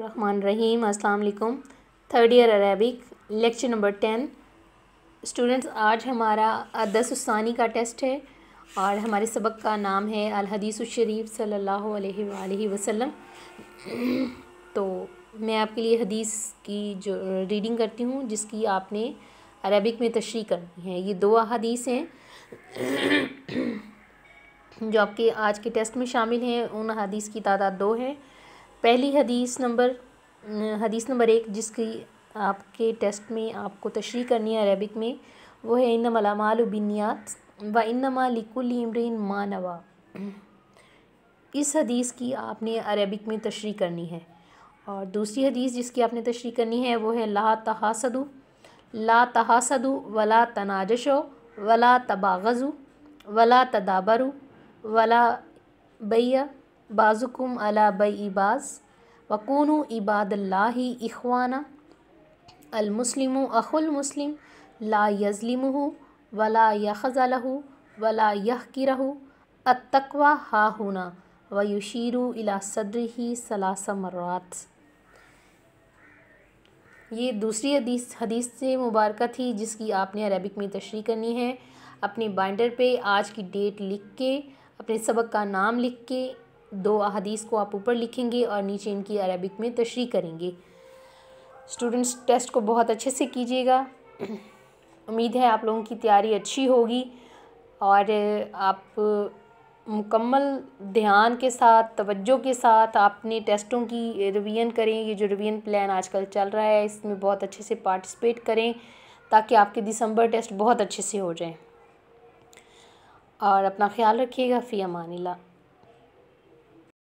रहीम अस्सलाम वालेकुम third year Arabic lecture number ten students आज हमारा अदस का टेस्ट है और हमारे सबक का नाम है हदीस शरीफ सल्लल्लाहु अलैहि वसल्लम तो मैं आपके लिए हदीस की जो रीडिंग करती हूँ जिसकी आपने अरेबिक में तशरी करनी है ये दो अदीस हैं जो आपके आज के टेस्ट में शामिल हैं उन हदीस की तादाद दो है पहली हदीस नंबर हदीस नंबर एक जिसकी आपके टेस्ट में आपको तशरी करनी है अरबिक में वो है इन मलामाल बिनियात व इन इमरिन मानवा इस हदीस की आपने अरबिक में तशरी करनी है और दूसरी हदीस जिसकी आपने तशरी करनी है वो है ला तहासदु ला तहासदु वला तनाजशो वला तबागज़ु वला तदाबरु वला बैया बाज़ुकुम अला बई इबाज वकून इबादल्ला इखवाना अखुल मुस्लिम ला यज़लिम वला यखज़लह वला यह किरह अतवा हाहुना वयुशीरु इला सदरी सलासा मर्रात ये दूसरी हदीस हदीस से मुबारक थी जिसकी आपने अरबिक में तशरी करनी है अपने बाइंडर पे आज की डेट लिख के अपने सबक का नाम लिख के दो अहदीस को आप ऊपर लिखेंगे और नीचे इनकी अरबिक में तशरी करेंगे स्टूडेंट्स टेस्ट को बहुत अच्छे से कीजिएगा उम्मीद है आप लोगों की तैयारी अच्छी होगी और आप मुकम्मल ध्यान के साथ तवज्जो के साथ आपने टेस्टों की रिवीजन करें ये जो रिवीजन प्लान आजकल चल रहा है इसमें बहुत अच्छे से पार्टिसिपेट करें ताकि आपके दिसंबर टेस्ट बहुत अच्छे से हो जाएं और अपना ख्याल रखिएगा फ़ी अमानिला